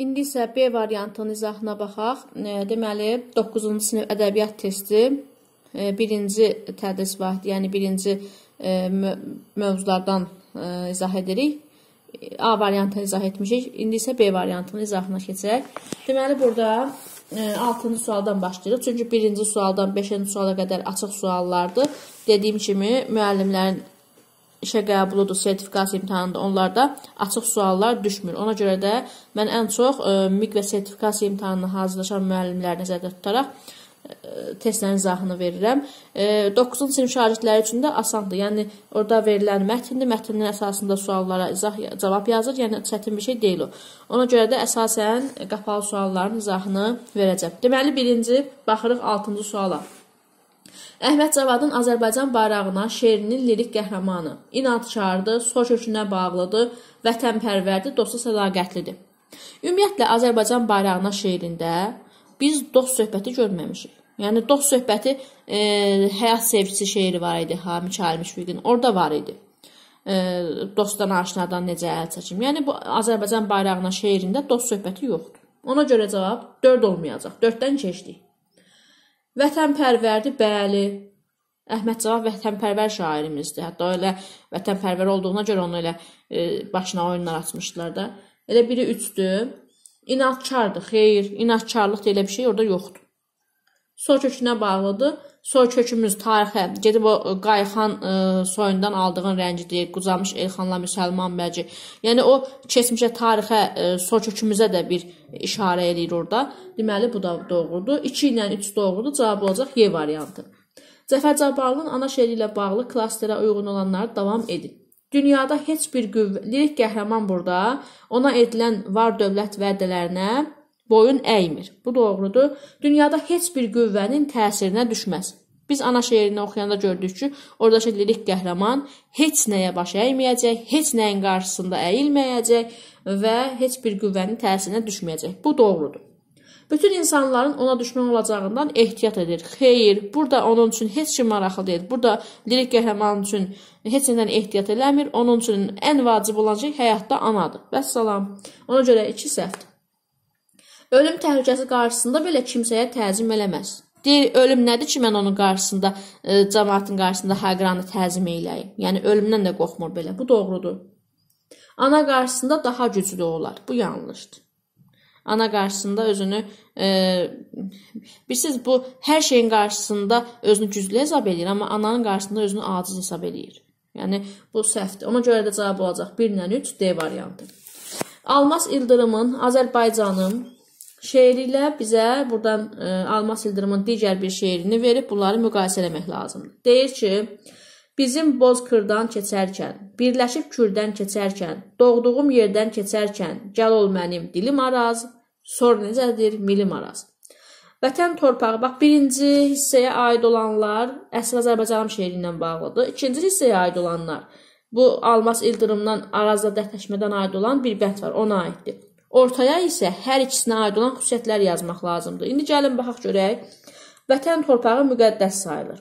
İndi isə B variantının izahına baxaq. E, deməli, 9-cu sinif ədəbiyyat testi 1-ci e, tədris vaxtı, yəni 1-ci e, mövzulardan izah edirik. A variantını izah etmişik. İndi isə B variantının izahına keçək. Deməli, burada 6-cı sualdan başlayırıq. Çünki 1-ci sualdan 5-ci suala qədər açıq suallardır. Dediyim kimi, müəllimlərin işə qəbuludur, sertifikasiya imtahanında onlarda açıq suallar düşmür. Ona görə də mən ən çox e, MİQ və sertifikasiya imtahanına hazırlaşan müəllimləri nəzərdə tutaraq e, testlərin izahını verirəm. 9-cu e, sinif şagirdləri üçün də asandır. Yəni orada verilən mətndir, mətnin əsasında suallara izah cavab yazır. Yəni çətin bir şey deyil o. Ona görə də əsasən qapalı sualların izahını verəcəm. Deməli birinci baxırıq 6-cı suala. Əhməd Cavadın Azərbaycan bayrağına şeirinin lirik qəhrəmanı, inadkardır, soç hökmünə bağlıdır, vətənpərvərdir, dosta sədaqətlidir. Ümumiyyətlə Azərbaycan bayrağına şeirində biz dost söhbəti görməmişik. Yəni dost söhbəti e, həyat sevgisi şeiri var idi, ha Mikail Müşfiqin orada var idi. E, dostdan aşinadan necə əl çəkim. Yəni bu Azərbaycan bayrağına şeirində dost söhbəti yoxdur. Ona görə cavab 4 olmayacaq. 4-dən keçdik. Vətənpərvərdir, bəli. Əhməd Cavad vətənpərvər şairimizdir. Hətta elə vətənpərvər olduğuna görə onu elə e, başına oyunlar açmışdılar da. Elə biri üçdür. İnadkardır, xeyr, inadkarlıq deyə elə bir şey orada yoxdur. Sol kökünə bağlıdır. Soy kökümüz tarixə gedib o e, Qayxan ə, e, soyundan aldığın rəngi deyil, qucamış Elxanla Müsəlman bəci. Yəni o keçmişə tarixə ə, e, soy kökümüzə də bir işarə eləyir orada. Deməli bu da doğrudur. 2 ilə 3 doğrudur. Cavab olacaq Y variantı. Cəfər Cabbarlının ana şeiri ilə bağlı klasterə uyğun olanları davam edin. Dünyada heç bir qüvvə, lirik qəhrəman burada ona edilən var dövlət vədələrinə boyun əymir. Bu doğrudur. Dünyada heç bir qüvvənin təsirinə düşməz. Biz ana şeirini oxuyanda gördük ki, oradakı lirik qəhrəman heç nəyə baş əyməyəcək, heç nəyin qarşısında əyilməyəcək və heç bir qüvvənin təsirinə düşməyəcək. Bu doğrudur. Bütün insanların ona düşmən olacağından ehtiyat edir. Xeyr, burada onun üçün heç kim maraqlı deyil. Burada lirik qəhrəman üçün heç nədən ehtiyat eləmir. Onun üçün ən vacib olan şey həyatda anadır. Vəssalam. Ona görə iki səhvdir. Ölüm təhlükəsi qarşısında belə kimsəyə təzim eləməz. Deyir, ölüm nədir ki, mən onun qarşısında, e, cəmaatın qarşısında Haqranı hə təzim eləyim. Yəni ölümdən də qorxmur belə. Bu doğrudur. Ana qarşısında daha güclü olar. Bu yanlışdır. Ana qarşısında özünü e, bilirsiniz bu hər şeyin qarşısında özünü güclü hesab eləyir, amma ananın qarşısında özünü aciz hesab eləyir. Yəni bu səhvdir. Ona görə də cavab olacaq 1-lə 3 D variantı. Almas İldırımın Azərbaycanım Şeiri ilə bizə burdan ə, e, Almas İldırımın digər bir şeirini verib bunları müqayisə etmək lazımdır. Deyir ki, bizim Bozkırdan keçərkən, Birləşib Kürdən keçərkən, doğduğum yerdən keçərkən, gəl ol mənim dilim araz, sor necədir milim araz. Vətən torpağı, bax birinci hissəyə aid olanlar əsl Azərbaycanım şeiri ilə bağlıdır. İkinci hissəyə aid olanlar bu Almas İldırımdan Arazda dəhtəşmədən aid olan bir bənd var, ona aiddir. Ortaya isə hər ikisinə aid olan xüsusiyyətlər yazmaq lazımdır. İndi gəlin baxaq görək. Vətən torpağı müqəddəs sayılır.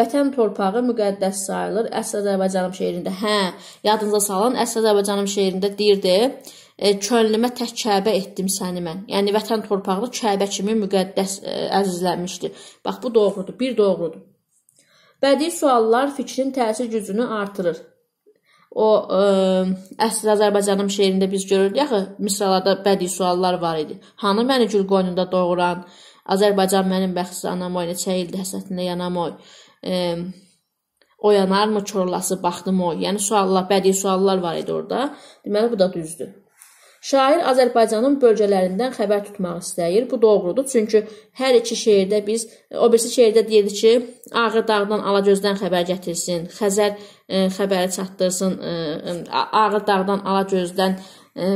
Vətən torpağı müqəddəs sayılır. Əsr Azərbaycanım şeirində, hə, yadınıza salın, Əsr Azərbaycanım şeirində deyirdi, e, könlümə tək Kəbə etdim səni mən. Yəni vətən torpağını Kəbə kimi müqəddəs e, əzizlənmişdi. Bax bu doğrudur, bir doğrudur. Bədii suallar fikrin təsir gücünü artırır. O ə, e, əsl Azərbaycanım şeirində biz görürük axı misralarda bədii suallar var idi. Hanı məni gül qoynunda doğuran, Azərbaycan mənim bəxtsiz anam oy, neçə ildir həsətində yanam oy. Ə, e, oyanarmı çorlası baxdım oy. Yəni suallar, bədii suallar var idi orada. Deməli bu da düzdür. Şair Azərbaycanın bölgələrindən xəbər tutmaq istəyir. Bu doğrudur, çünki hər iki şeirdə biz o birisi şeirdə deyirdi ki, Ağrı dağdan Alagözdən xəbər gətirsin. Xəzər E, xəbəri çatdırsın. E, Ağrı dağdan, Alagözdən e,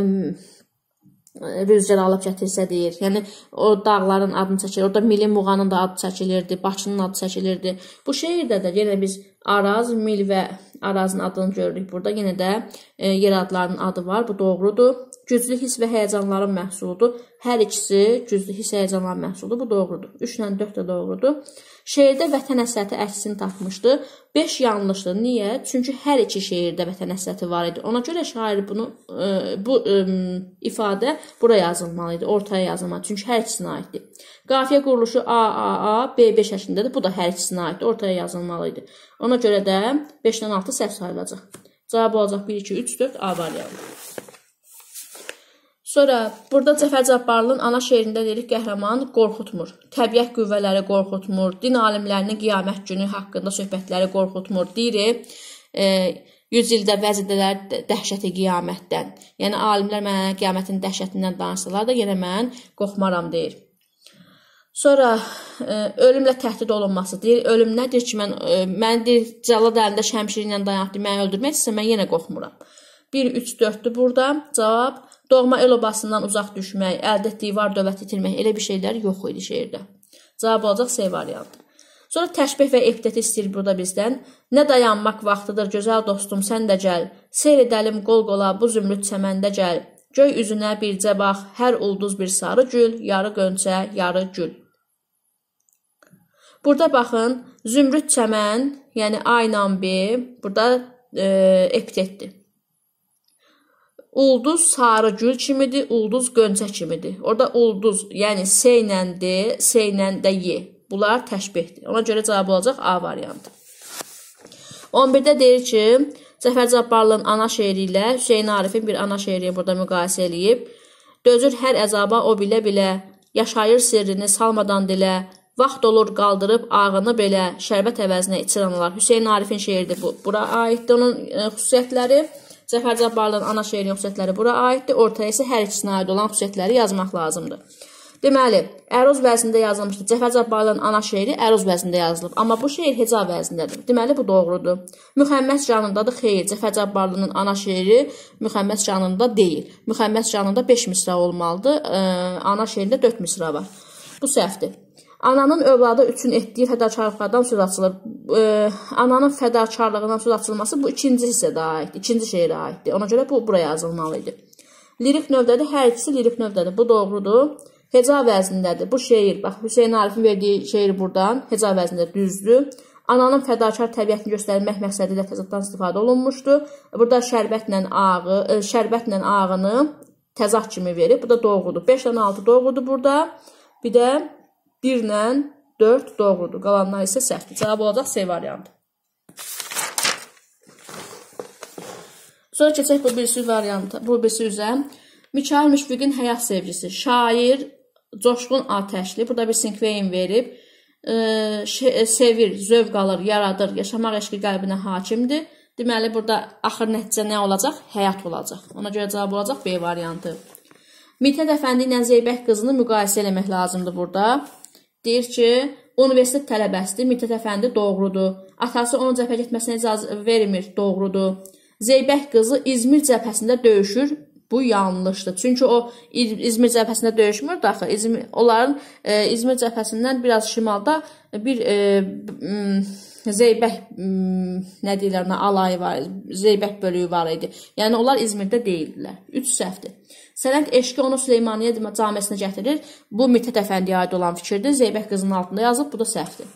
rüzgar alıb gətirsə deyir. Yəni o dağların adını çəkilir. Orda Milli Muğanın da adı çəkilirdi, Bakının adı çəkilirdi. Bu şeirdə də yenə biz Araz, Mil və Arazın adını görürük. Burada yenə də e, yer adlarının adı var. Bu doğrudur. Güclü hiss və həyəcanların məhsuludur. Hər ikisi güclü hiss həyəcanların məhsuludur. Bu doğrudur. 3 ilə 4 də doğrudur. Şeirdə vətən həsrəti əksini tapmışdı. 5 yanlışdır. Niyə? Çünki hər iki şeirdə vətən həsrəti var idi. Ona görə şair bunu ə, e, bu ə, e, ifadə bura yazılmalı idi, ortaya yazılmalı. Çünki hər ikisinə aiddir. Qafiyə quruluşu A A A B5 şəklindədir. Bu da hər ikisinə aiddir, ortaya yazılmalı idi. Ona görə də 5-dən 6 səhv sayılacaq. Cavab olacaq 1 2 3 4 A variantı. Sonra burada Cəfər Cabbarlının ana şeirində deyirik qəhrəman qorxutmur. Təbiət qüvvələri qorxutmur. Din alimlərinin qiyamət günü haqqında söhbətləri qorxutmur. Deyir, e, 100 ildə vəzidələr dəhşəti qiyamətdən. Yəni alimlər mənə qiyamətin dəhşətindən danışsalar da yenə mən qorxmaram deyir. Sonra ə, e, ölümlə təhdid olunması deyir. Ölüm nədir ki, mən ə, e, məni deyir, cəllad əlində şəmşirlə dayanıb məni öldürmək istəsə mən yenə qorxmuram. 1 3 4-dür burada cavab. Doğma el obasından uzaq düşmək, əldə etdiyi var dövləti itirmək elə bir şeylər yox idi şeirdə. Cavab olacaq C variantı. Sonra təşbeh və epitet istəyir burada bizdən. Nə dayanmaq vaxtıdır gözəl dostum sən də gəl. Seyr edəlim qol-qola bu zümrüd çəməndə gəl. Göy üzünə bircə bax, hər ulduz bir sarı gül, yarı qönçə, yarı gül. Burada baxın, zümrüd çəmən, yəni A ilə B, burada e, epitetdir. Ulduz sarı gül kimidir, ulduz gönçə kimidir. Orada ulduz, yəni S ilə D, S ilə də Y. Bunlar təşbihdir. Ona görə cavab olacaq A variantı. 11-də deyir ki, Cəfər Cabbarlının ana şeiri ilə Hüseyn Arifin bir ana şeirini burada müqayisə eləyib. Dözür hər əzaba o bilə-bilə, yaşayır sirrini salmadan dilə, vaxt olur qaldırıb ağını belə şərbət əvəzinə içir analar. Hüseyn Arifin şeiridir bu. Bura aiddir onun e, xüsusiyyətləri. Cəfər Cabbarlının ana şeir xüsusiyyətləri bura aiddir. Ortaya isə hər ikisinə aid olan xüsusiyyətləri yazmaq lazımdır. Deməli, əruz vəznində yazılmışdır. Cəfər Cabbarlının ana şeiri əruz vəznində yazılıb, amma bu şeir heca vəznindədir. Deməli, bu doğrudur. Müxəmməs janrındadır. Xeyr, Cəfər Cabbarlının ana şeiri müxəmməs janrında deyil. Müxəmməs janrında 5 misra olmalıdır. Ə, ana şeirində 4 misra var. Bu səhvdir. Ananın övladı üçün etdiyi fədakarlıqlardan söz açılır. E, ananın fədakarlığından söz açılması bu ikinci hissədə aiddir. İkinci şeirə aiddir. Ona görə bu buraya yazılmalı idi. Lirik növdədir. Hər ikisi lirik növdədir. Bu doğrudur. Heca vəznindədir. Bu şeir, bax, Hüseyn Arifin verdiyi şeir buradan heca vəznində düzdür. Ananın fədakar təbiətini göstərmək məqsədi ilə təzaddan istifadə olunmuşdu. Burada şərbətlə ağı, e, şərbətlə ağını təzad kimi verib. Bu da doğrudur. 5 dənə 6 doğrudur burada. Bir də 1 ilə 4 doğrudur. Qalanlar isə səhvdir. Cavab olacaq C variantı. Sonra keçək bu birisi variantı, bu birisi üzə. Mikail Müşfiqin həyat sevgisi. Şair Coşqun Atəşli. Burada bir sinkveyin verib. E, şey, sevir, zövq alır, yaradır. Yaşamaq eşqi qəlbinə hakimdir. Deməli, burada axır nəticə nə olacaq? Həyat olacaq. Ona görə cavab olacaq B variantı. Mithət Əfəndi ilə Zeybək qızını müqayisə eləmək lazımdır burada. Deyir ki, universitet tələbəsidir, Mithət əfəndi doğrudur. Atası onun cəbhə getməsinə icazə vermir, doğrudur. Zeybək qızı İzmir cəbhəsində döyüşür, Bu yanlışdır. Çünki o İzmir cəbhəsində döyüşmür axı. İzmir onların e, İzmir cəbhəsindən biraz şimalda bir e, Zeybək nə deyirlər, alayı var, Zeybək bölüyü var idi. Yəni onlar İzmirdə deyildilər. 3 səhvdir. Sələng eşqi onu Süleymaniyə camisinə gətirir. Bu Mithət Əfəndiyə aid olan fikirdir. Zeybək qızının altında yazıb, bu da səhvdir.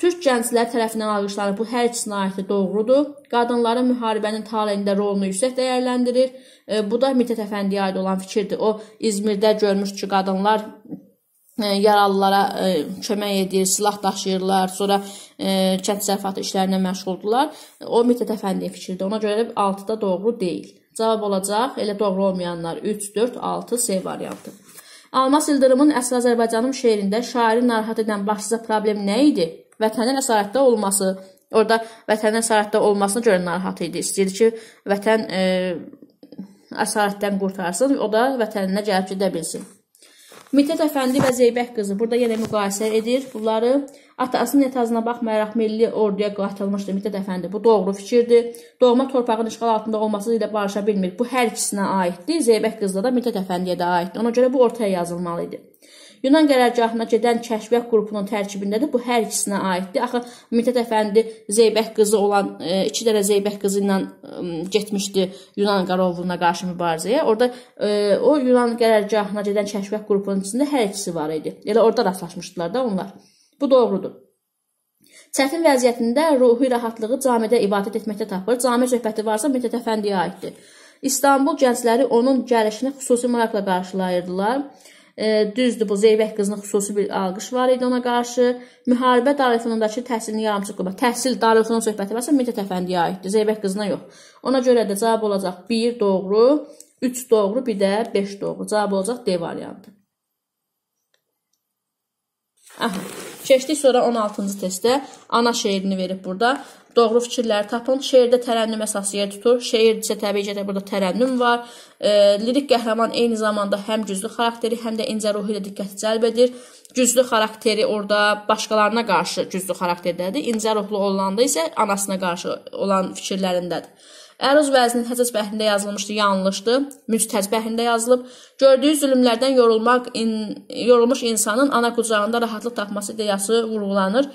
Türk gəncləri tərəfindən alqışlanır. Bu hər ikisinə aiddir, doğrudur. Qadınların müharibənin taleyində rolunu yüksək dəyərləndirir. E, bu da Mitət Əfəndiyə aid olan fikirdir. O İzmirdə görmüş ki, qadınlar e, yaralılara e, kömək edir, silah daşıyırlar, sonra kənd sərfatı işlərinə məşğuldurlar. O Mitət Əfəndiyə fikirdir. Ona görə 6 da doğru deyil. Cavab olacaq elə doğru olmayanlar 3, 4, 6 C variantı. Almas İldırımın Əsl Azərbaycanım şeirində şairi narahat edən başlıca problem nə idi? vətənin əsarətdə olması, orada vətənin əsarətdə olmasına görə narahat idi. İstəyirdi ki, vətən e, əsarətdən qurtarsın, o da vətəninə gəlib gedə bilsin. Mitət Əfəndi və Zeybək qızı burada yenə müqayisə edir. Bunları atasının etazına baxmayaraq milli orduya qatılmışdı Mitət Əfəndi. Bu doğru fikirdir. Doğma torpağın işğal altında olması ilə barışa bilmir. Bu hər ikisinə aiddir. Zeybək qızla da Mitət Əfəndiyə də aiddir. Ona görə bu ortaya yazılmalı idi. Yunan qərargahına gedən kəşfiyyat qrupunun tərkibində də bu hər ikisinə aiddir. Axı Mitət əfəndi Zeybək qızı olan e, iki dərə Zeybək qızı ilə e, getmişdi Yunan qarovuluna qarşı mübarizəyə. Orda e, o Yunan qərargahına gedən kəşfiyyat qrupunun içində hər ikisi var idi. Elə orada rastlaşmışdılar da onlar. Bu doğrudur. Çətin vəziyyətində ruhi rahatlığı camidə ibadət etməkdə tapır. Cami söhbəti varsa Mitət əfəndiyə aiddir. İstanbul gəncləri onun gəlişini xüsusi maraqla qarşılayırdılar. E, düzdür, bu Zeybək qızının xüsusi bir alqış var idi ona qarşı. Müharibə darülfünundakı təhsilini yarımçıq qoymaq. Təhsil darülfünun söhbəti məsələn Mitət Əfəndiyə aiddir, Zeybək qızına yox. Ona görə də cavab olacaq 1 doğru, 3 doğru, bir də 5 doğru. Cavab olacaq D variantı. Aha. Keçdik sonra 16-cı testdə ana şeirini verib burada. Doğru fikirləri tapın. Şeirdə tərənnüm əsas yer tutur. Şeir isə təbii ki, burada tərənnüm var. E, lirik qəhrəman eyni zamanda həm güclü xarakteri, həm də incə ruhu ilə diqqəti cəlb edir. Güclü xarakteri orada başqalarına qarşı güclü xarakterdədir. İncə ruhlu olanda isə anasına qarşı olan fikirlərindədir. Əruz vəznin Həcəc bəhrində yazılmışdı, yanlışdır. Müctəc bəhrində yazılıb. Gördüyü zülmlərdən yorulmaq in, yorulmuş insanın ana qucağında rahatlıq tapması ideyası vurğulanır.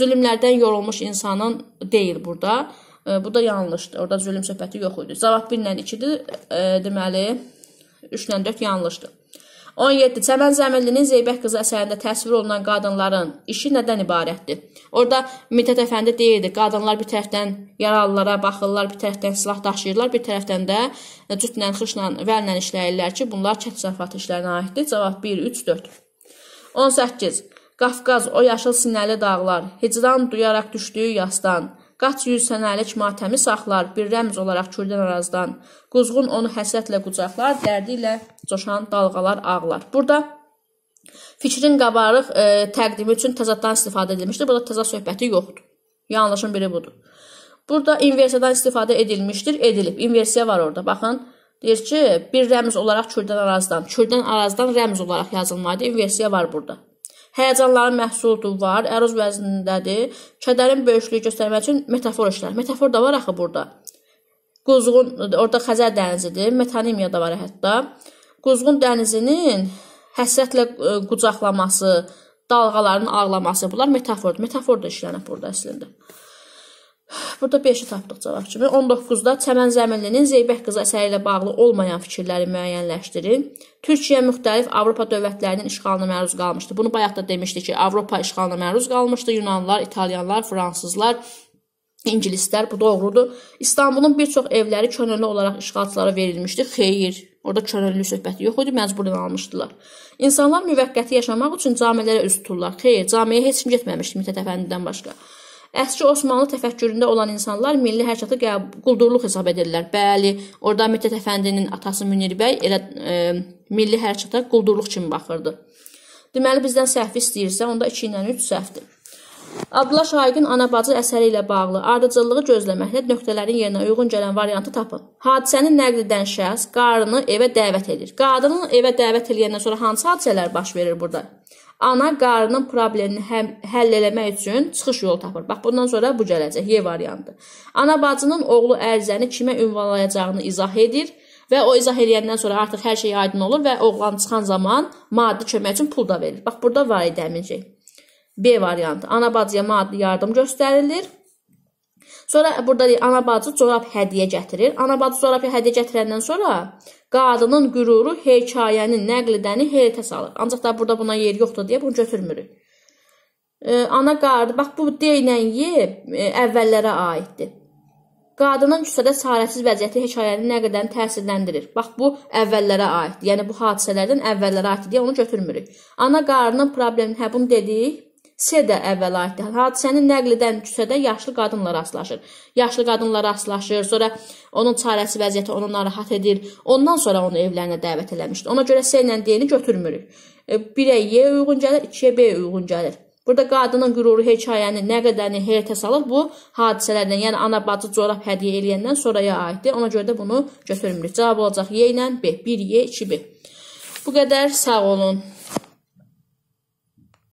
Zülmlərdən yorulmuş insanın deyil burada. Bu da yanlışdır. Orada zülm söhbəti yox idi. Cavab 1 ilə 2-dir. Deməli 3 ilə 4 yanlışdır. 17. Çəmən Zəmillinin Zeybək qızı əsərində təsvir olunan qadınların işi nədən ibarətdir? Orda Mitət əfəndi deyirdi, qadınlar bir tərəfdən yaralılara baxırlar, bir tərəfdən silah daşıyırlar, bir tərəfdən də cütlə, xışla, vəllə işləyirlər ki, bunlar kənd təsərrüfatı işlərinə aiddir. Cavab 1, 3, 4. 18. Qafqaz, o yaşıl sinəli dağlar, hicran duyaraq düşdüyü yasdan, Qaç yüz sənəlik matəmi saxlar, bir rəmz olaraq küldən arazdan. Quzğun onu həsətlə qucaqlar, dərdi ilə coşan dalğalar ağlar. Burada fikrin qabarıq e, təqdimi üçün təzaddan istifadə edilmişdir. Burada təzad söhbəti yoxdur. Yanlışın biri budur. Burada inversiyadan istifadə edilmişdir, edilib. İnversiya var orada. Baxın, deyir ki, bir rəmz olaraq küldən arazdan. Küldən arazdan rəmz olaraq yazılmalıdır. İnversiya var burada. Həyəcanların məhsuludur, var, əruz vəznindədir. Kədərin böyüklüyü göstərmək üçün metafor işlər. Metafor da var axı burada. Quzğun orada Xəzər dənizidir, metonimiya da var hətta. Quzğun dənizinin həsrətlə e, qucaqlaması, dalğaların ağlaması bunlar metafordur. Metafor da işlənib burada əslində. Burada 5-i tapdıq cavab kimi. 19-da Çəmən Zəminlinin Zeybək qızı əsəri ilə bağlı olmayan fikirləri müəyyənləşdirin. Türkiyə müxtəlif Avropa dövlətlərinin işğalına məruz qalmışdı. Bunu bayaq da demişdi ki, Avropa işğalına məruz qalmışdı. Yunanlar, İtalyanlar, Fransızlar, İngilislər, bu doğrudur. İstanbulun bir çox evləri könüllü olaraq işğalçılara verilmişdi. Xeyr, orada könüllü söhbəti yox idi, məcburen almışdılar. İnsanlar müvəqqəti yaşamaq üçün camilərə üz tuturlar. Xeyr, camiyə heç kim getməmişdi Mithət Əfəndidən başqa. Əsri Osmanlı təfəkküründə olan insanlar milli hərəkatı quldurluq hesab edirlər. Bəli, orada Müttət Əfəndinin atası Münir bəy elə e, milli hərəkata quldurluq kimi baxırdı. Deməli bizdən səhv istəyirsə, onda 2 ilə 3 səhvdir. Abdullah Şaiqin Anabacı əsəri ilə bağlı ardıcıllığı gözləməklə nöqtələrin yerinə uyğun gələn variantı tapın. Hadisəni nəql edən şəxs qarını evə dəvət edir. Qadının evə dəvət eləyəndən sonra hansı hadisələr baş verir burada? Ana qarının problemini hə həll eləmək üçün çıxış yolu tapır. Bax, bundan sonra bu gələcək, Y variantı. Ana bacının oğlu ərizəni kimə ünvanlayacağını izah edir və o izah edəndən sonra artıq hər şey aydın olur və oğlan çıxan zaman maddi kömək üçün pul da verir. Bax, burada var idi həmin şey. B variantı. Ana bacıya maddi yardım göstərilir. Sonra burada deyir, ana bacı corab hədiyyə gətirir. Ana bacı corabı hədiyyə gətirəndən sonra qadının qüruru hekayənin nəql edəni heyrətə salır. Ancaq da burada buna yer yoxdur deyə bunu götürmürük. E, ana qard, bax bu D ilə Y e, əvvəllərə aiddir. Qadının küsədə çarəsiz vəziyyəti hekayəni nə qədər təsirləndirir. Bax bu əvvəllərə aiddir. Yəni bu hadisələrdən əvvəllərə aiddir deyə onu götürmürük. Ana qarının problemini hə bunu dedik. S də əvvəla aiddir. Hadisəni nəql edən küçədə yaşlı qadınla rastlaşır. Yaşlı qadınla rastlaşır, sonra onun çarəsi vəziyyəti onu narahat edir. Ondan sonra onu evlərinə dəvət eləmişdi. Ona görə S ilə D-ni götürmürük. 1-ə e, Y uyğun gəlir, 2-yə B uyğun gəlir. Burada qadının qüruru hekayəni nə qədərini heyrətə salır, bu hadisələrdən, yəni ana bacı corab hədiyyə eləyəndən sonraya aiddir. Ona görə də bunu götürmürük. Cavab olacaq Y ilə B, 1Y, 2B. Bu qədər sağ olun.